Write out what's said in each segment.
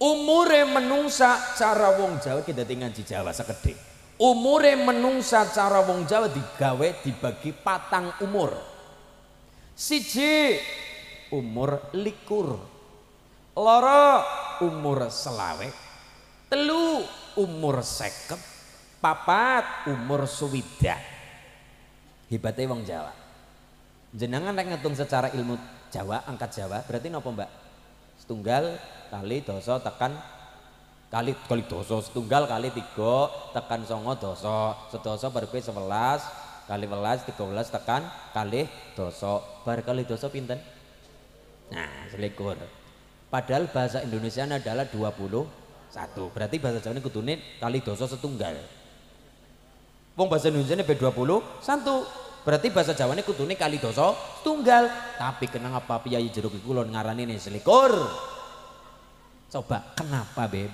Umure menungsa cara wong Jawa kita tinggal di Jawa sekedhik. Umure menungsa cara wong Jawa digawe dibagi patang umur. Siji umur likur. Loro umur selawe. Telu umur seket. Papat umur suwida. Hebatnya wong Jawa. Jenengan rek ngitung secara ilmu Jawa, angkat Jawa, berarti nopo Mbak? setunggal kali doso tekan kali kali dosa setunggal kali tiga tekan songo doso sedoso berbe sebelas kali belas tiga belas tekan kali doso bar kali doso pinten nah selikur padahal bahasa Indonesia adalah dua puluh satu berarti bahasa Jawa ini kutunin kali doso setunggal Wong bahasa Indonesia ini B21 Berarti bahasa Jawane kudune kali dosa tunggal. Tapi kenapa piyai jeruk iku lon ngarani ini selikur? Coba kenapa beb?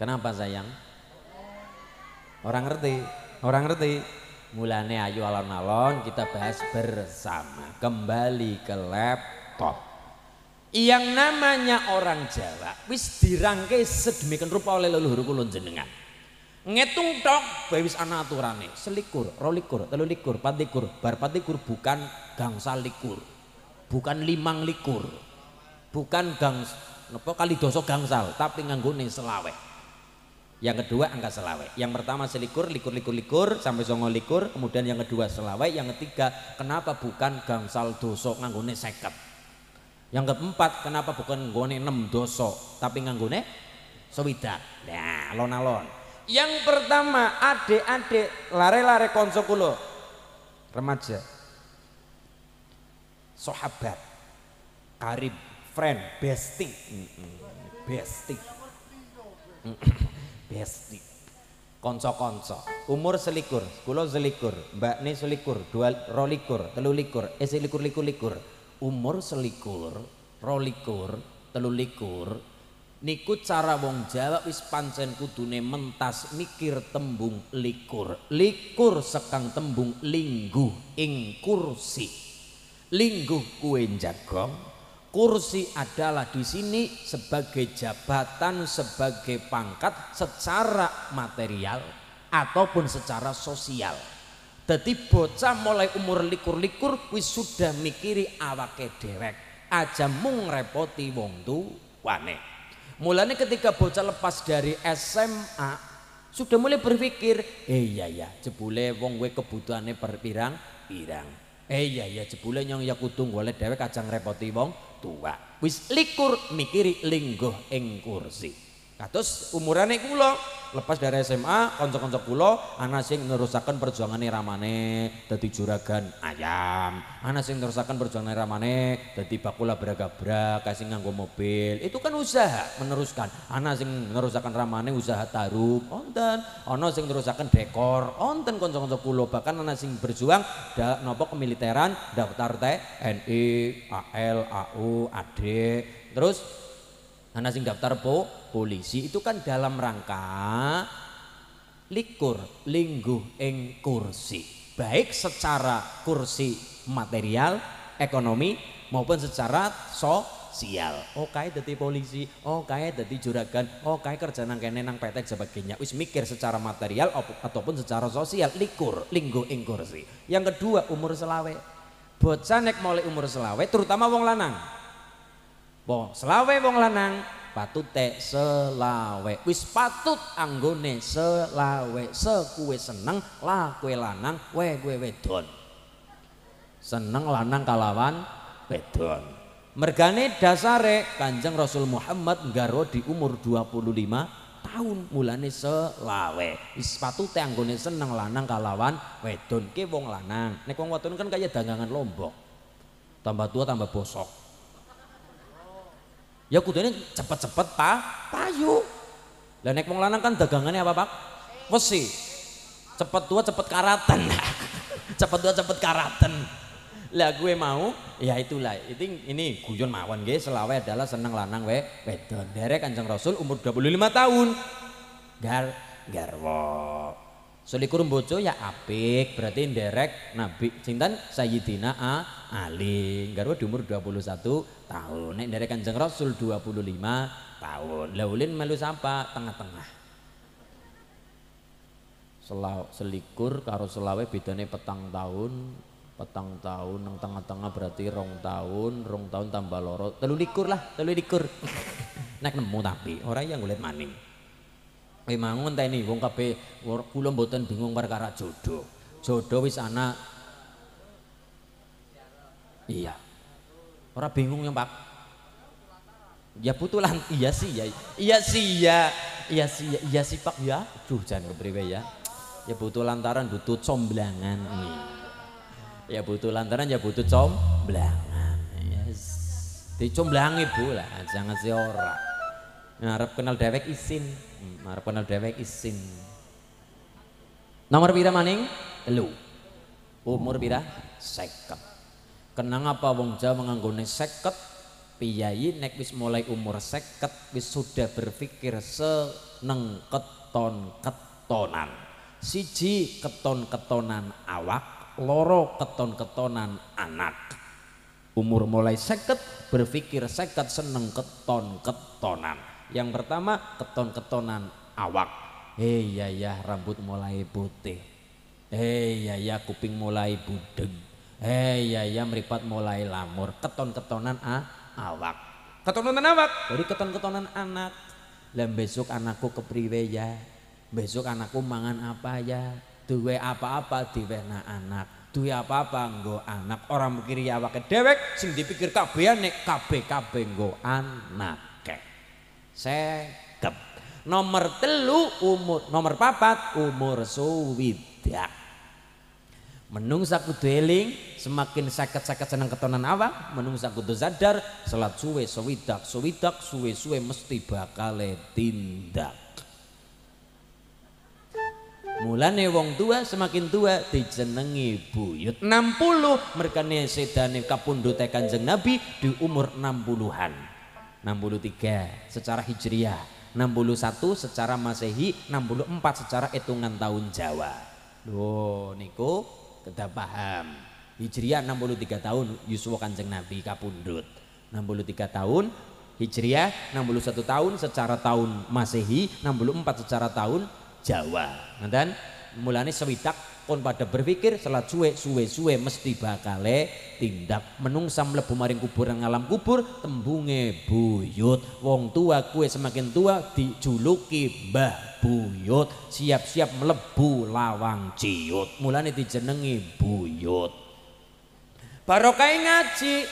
Kenapa sayang? Orang ngerti, orang ngerti. Mulane ayu alon-alon kita bahas bersama kembali ke laptop. Yang namanya orang Jawa wis dirangkai sedemikian rupa oleh leluhur kulon jenengan ngitung tok bewis ana aturane selikur rolikur telulikur patikur bar likur bukan gangsal likur bukan limang likur bukan gang nopo kali dosok gangsal tapi nganggone selawe yang kedua angka selawe yang pertama selikur likur likur likur sampai songo likur kemudian yang kedua selawe yang ketiga kenapa bukan gangsal nganggo nganggone seket yang keempat kenapa bukan nganggone enam dosok tapi nganggone sewidak nah lon alon yang pertama adik-adik lare-lare konco kulo remaja sahabat karib friend bestie bestie bestie konco-konco umur selikur kulo selikur mbak selikur dua rolikur likur, eh selikur likur likur umur selikur rolikur likur, niku cara wong Jawa wis pancen kudune mentas mikir tembung likur likur sekang tembung lingguh ing kursi lingguh kue jagong kursi adalah di sini sebagai jabatan sebagai pangkat secara material ataupun secara sosial jadi bocah mulai umur likur-likur wis sudah mikiri awake derek aja mung repoti wong wane. Mulanya ketika bocah lepas dari SMA sudah mulai berpikir, eh iya ya, jebule wong we kebutuhannya perpirang pirang. Eh iya ya, jebule nyong ya kutung boleh dhewe kacang repoti wong tua. Wis likur mikiri lingguh ing kursi. Katus umurane pulau, lepas dari SMA konco-konco kulo, anak sing nerusakan perjuangan ramane dari juragan ayam anak sing nerusakan perjuangan ramane dari bakula beragabra, kasing nganggo mobil itu kan usaha meneruskan anak sing nerusakan ramane usaha taruh onten ono sing nerusakan dekor onten konco-konco kulo, bahkan anak sing berjuang dak nopo kemiliteran daftar TNI AL AU AD terus Nah, sing daftar po, polisi itu kan dalam rangka likur linggu, ing kursi. Baik secara kursi material, ekonomi maupun secara sosial. Oh kae dadi polisi, oh kae dadi juragan, oh kerja nang kene nang petek sebagainya. Wis mikir secara material ataupun secara sosial likur linggu, ing kursi. Yang kedua umur selawe. Bocah nek mulai umur selawe terutama wong lanang Bong selawe wong lanang teh selawe. Wis patut anggone selawe. Sekuwe seneng la kue lanang we gue wedon. Seneng lanang kalawan wedon. Mergane dasare Kanjeng Rasul Muhammad garo di umur 25 tahun mulane selawe wis patut anggone seneng lanang kalawan wedon ke wong lanang nek wong wadon kan kayak dagangan lombok tambah tua tambah bosok Ya kudune cepet-cepet ta, payu. Lah nek wong lanang kan dagangannya apa, Pak? Wesi. Cepet tua cepet karatan. cepet tua cepet karatan. Lah gue mau, ya itulah. Ini ini guyon mawon guys. selawe adalah seneng lanang we wedon. Derek Kanjeng Rasul umur 25 tahun. Gar garwo Selikur bojo ya apik, berarti nderek Nabi sinten Sayyidina A Ali. Garwa di umur 21 tahun. Nek nderek Kanjeng Rasul 25 tahun. Laulin melu sapa tengah-tengah. selikur karo selawe bedane petang tahun petang tahun nang tengah-tengah berarti rong tahun rong tahun tambah loro telu likur lah telu likur nek nemu tapi orang yang ngulit maning Pemangun nih wong kabeh Kulo mboten bingung perkara jodoh. Jodoh wis ana. Iya. Orang bingung ya, Pak. Ya putulan iya sih ya. Iya sih ya. Iya sih ya. Iya sih Pak ya. Duh jangan kepriwe ya. Ya butuh lantaran butuh comblangan. Nih. Iya. Ya butuh lantaran ya butuh comblangan. Yes. Dicomblangi pula lah, jangan si orang ngarep kenal dewek isin. Hmm, ngarep kenal dewek isin. Nomor pira maning? lu. Umur pira? Seket. Kenang apa wong Jawa menganggone seket? Piyai nek wis mulai umur seket wis sudah berpikir seneng keton ketonan. Siji keton ketonan awak, loro keton ketonan anak. Umur mulai seket berpikir seket seneng keton ketonan. Yang pertama keton-ketonan awak. Hei ya ya rambut mulai putih. Hei ya ya kuping mulai budeg. Hei ya ya meripat mulai lamur. Keton-ketonan ah, awak. Keton-ketonan awak. Jadi keton-ketonan anak. Dan besok anakku ke priwe ya. Besok anakku mangan apa ya. Duwe apa-apa diwena anak duwe apa-apa nggo anak orang mikir ya, awak dewek sing dipikir ya. Nek kabe-kabe nggo anak seket nomor telu umur nomor papat umur suwidak menungsa kudu eling semakin sakit-sakit senang ketonan awak menungsa kudu sadar salat suwe suwidak suwidak suwe suwe mesti bakal tindak Mulane wong tua semakin tua dijenengi buyut 60 merkane sedane kapundhute Kanjeng Nabi di umur 60-an. 63 secara Hijriah, 61 secara Masehi, 64 secara hitungan tahun Jawa. Loh Niko kita paham. Hijriah 63 tahun Yusuf Kanjeng Nabi Kapundut. 63 tahun Hijriah, 61 tahun secara tahun Masehi, 64 secara tahun Jawa. Dan Mulane sewidak kon pada berpikir salat suwe suwe suwe mesti bakale tindak menungsa lebu maring kuburan alam kubur tembunge buyut wong tua kue semakin tua dijuluki mbah buyut siap-siap melebu lawang ciut mulane dijenengi buyut barokai ngaji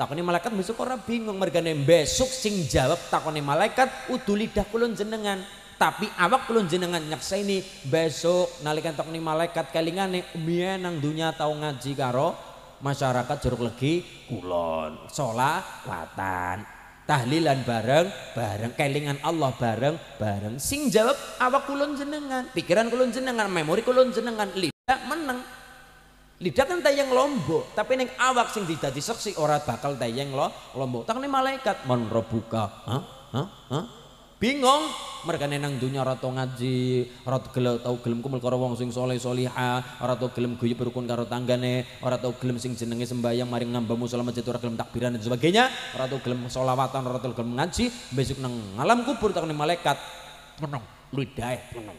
takoni malaikat besok ora bingung mergane besok sing jawab takoni malaikat udu lidah kulon jenengan tapi awak kulun jenengan nyaksa ini besok nalikan tok malaikat malaikat nih umiye nang dunia tahu ngaji karo masyarakat jeruk lagi kulon sholat watan tahlilan bareng bareng kelingan Allah bareng bareng sing jawab awak kulon jenengan pikiran kulon jenengan memori kulon jenengan lidah meneng lidah kan tayang lombok tapi neng awak sing tidak disaksi orang bakal tayang lo lombok tak nih malaikat mon buka ha? Ha? bingung mereka nenang dunia ratu ngaji, ratu gelem tau gelem kumul karo wong sing soleh soliha rata tau gelem guyub rukun karo tanggane, rata tau gelem sing jenenge sembahyang maring ngambamu musala aja turak gelem takbiran dan sebagainya, ratu tau gelem selawatan, ora gelem ngaji, besok neng alam kubur takoni malaikat menung ludae menung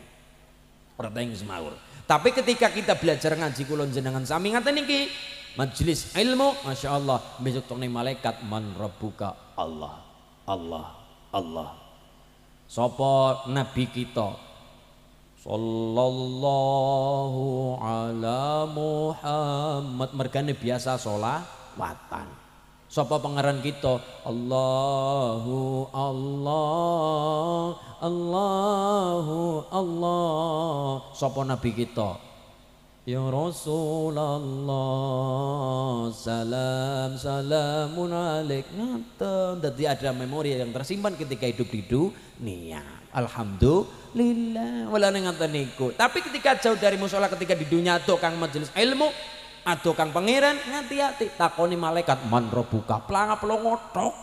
rata yang semaur. Tapi ketika kita belajar ngaji kulon jenengan sami ngata niki majelis ilmu Masya Allah besok takoni malaikat man rabbuka Allah Allah Allah Sopo nabi kita sallallahu ala Muhammad mergane biasa watan Sopo pangeran kita Allahu Allah Allahu Allah Sopo nabi kita Ya Rasulullah salam salamun alaik ngaten dadi ada memori yang tersimpan ketika hidup di dunia alhamdulillah wala ngaten niku tapi ketika jauh dari musola ketika di dunia tukang kang majelis ilmu atau kang pangeran ngati-hati takoni malaikat man buka planga pelongotok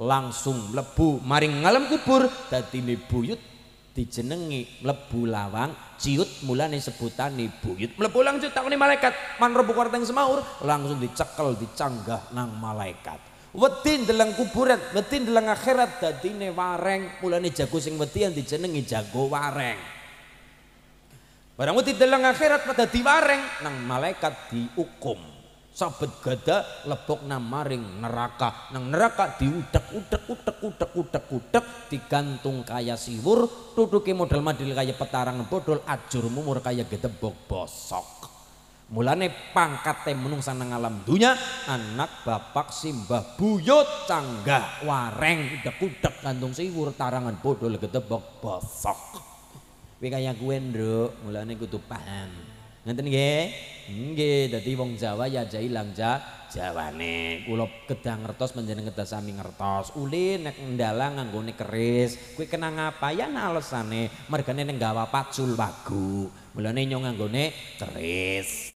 langsung lebu maring ngalem kubur dadi buyut dijenengi mlebu lawang ciut mulane sebutane buyut mlebu ciut takoni malaikat man rebukur teng semaur langsung dicekel dicanggah nang malaikat wedi ndeleng kuburan wedi ndeleng akhirat dadine wareng mulane jago sing wedi yang dijenengi jago wareng barang wedi ndeleng akhirat pada diwareng nang malaikat diukum Sabet gada lebok namaring neraka. Nang neraka diudak udak udak udak udak udak digantung kaya siwur, tuduki modal madil kaya petarang bodol ajur mumur kaya gedebok bosok. Mulane pangkate menungsa nang alam dunya anak bapak simbah buyut canggah wareng udak udak gantung siwur tarangan bodol gedebok bosok. Wi kaya gue ndro mulane kudu paham ngeten nggih nggih dadi wong Jawa ya aja langja. ja jawane kula gedang ngertos panjenengan kedah sami ngertos ulin nek ndalang nganggone keris kuwi kena ngapa ya alesane mergane ning gawa pacul wagu mulane nyong nganggone keris